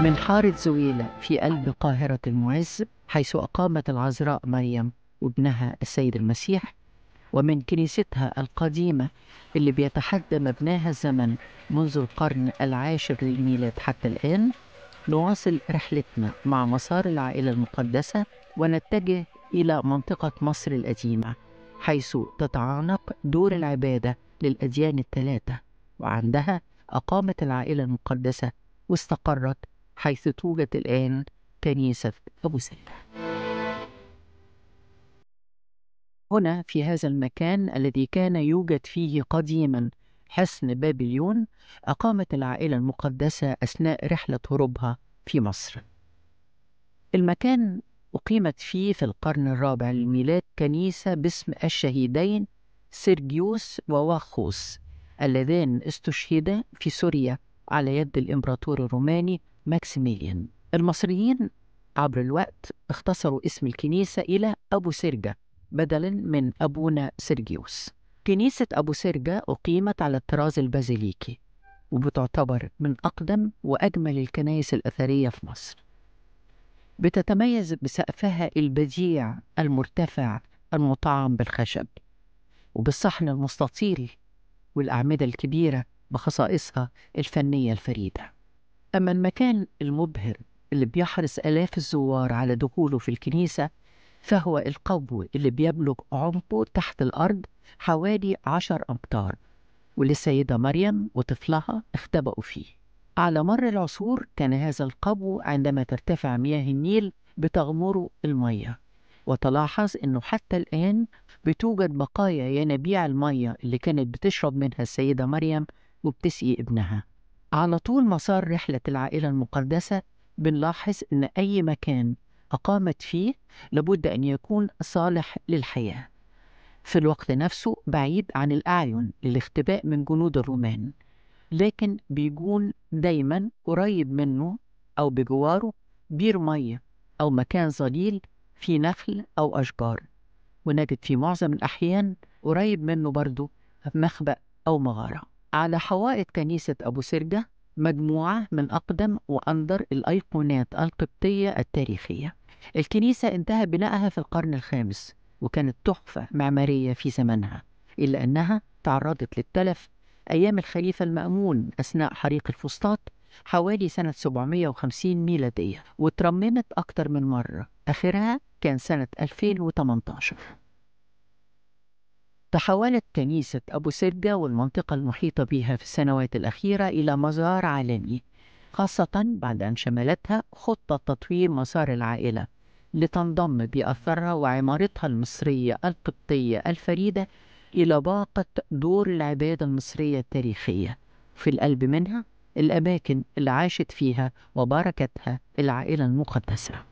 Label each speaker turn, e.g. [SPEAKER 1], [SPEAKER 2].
[SPEAKER 1] من حارة زويلة في قلب قاهرة المعز حيث أقامت العذراء مريم وابنها السيد المسيح ومن كنيستها القديمة اللي بيتحدى مبناها الزمن منذ القرن العاشر للميلاد حتى الآن نواصل رحلتنا مع مسار العائلة المقدسة ونتجه إلى منطقة مصر القديمة حيث تتعانق دور العبادة للأديان الثلاثة وعندها أقامت العائلة المقدسة واستقرت حيث توجد الآن كنيسة أبو سلمة. هنا في هذا المكان الذي كان يوجد فيه قديما حصن بابليون أقامت العائلة المقدسة أثناء رحلة هروبها في مصر المكان أقيمت فيه في القرن الرابع للميلاد كنيسة باسم الشهيدين سيرجيوس وواخوس اللذان استشهدا في سوريا على يد الإمبراطور الروماني ماكسيميليان المصريين عبر الوقت اختصروا اسم الكنيسة إلى أبو سرجة بدلا من أبونا سرجيوس كنيسة أبو سرجة أقيمت على الطراز البازيليكي وبتعتبر من أقدم وأجمل الكنائس الأثرية في مصر بتتميز بسقفها البديع المرتفع المطعم بالخشب وبالصحن المستطيل والأعمدة الكبيرة بخصائصها الفنية الفريدة أما المكان المبهر اللي بيحرص آلاف الزوار على دخوله في الكنيسة فهو القبو اللي بيبلغ عمقه تحت الأرض حوالي عشر أمتار وللسيدة مريم وطفلها اختبأوا فيه على مر العصور كان هذا القبو عندما ترتفع مياه النيل بتغمره المية وتلاحظ أنه حتى الآن بتوجد بقايا ينابيع المية اللي كانت بتشرب منها السيدة مريم وبتسقي ابنها على طول مسار رحلة العائلة المقدسة بنلاحظ أن أي مكان أقامت فيه لابد أن يكون صالح للحياة في الوقت نفسه بعيد عن الأعين للاختباء من جنود الرومان لكن بيكون دايما قريب منه أو بجواره بير مية أو مكان ظليل فيه نخل أو أشجار ونجد في معظم الأحيان قريب منه برضه مخبأ أو مغارة على حوائط كنيسة أبو سرجة مجموعة من أقدم وأندر الأيقونات القبطية التاريخية الكنيسة انتهى بنائها في القرن الخامس وكانت تحفة معمارية في زمنها إلا أنها تعرضت للتلف أيام الخليفة المأمون أثناء حريق الفسطاط حوالي سنة 750 ميلادية وترممت أكتر من مرة آخرها كان سنة 2018 تحولت كنيسة أبو سرجة والمنطقة المحيطة بها في السنوات الأخيرة إلى مزار عالمي خاصة بعد أن شملتها خطة تطوير مسار العائلة لتنضم بأثرها وعمارتها المصرية القبطية الفريدة إلى باقة دور العبادة المصرية التاريخية في القلب منها الأماكن اللي عاشت فيها وبركتها العائلة المقدسة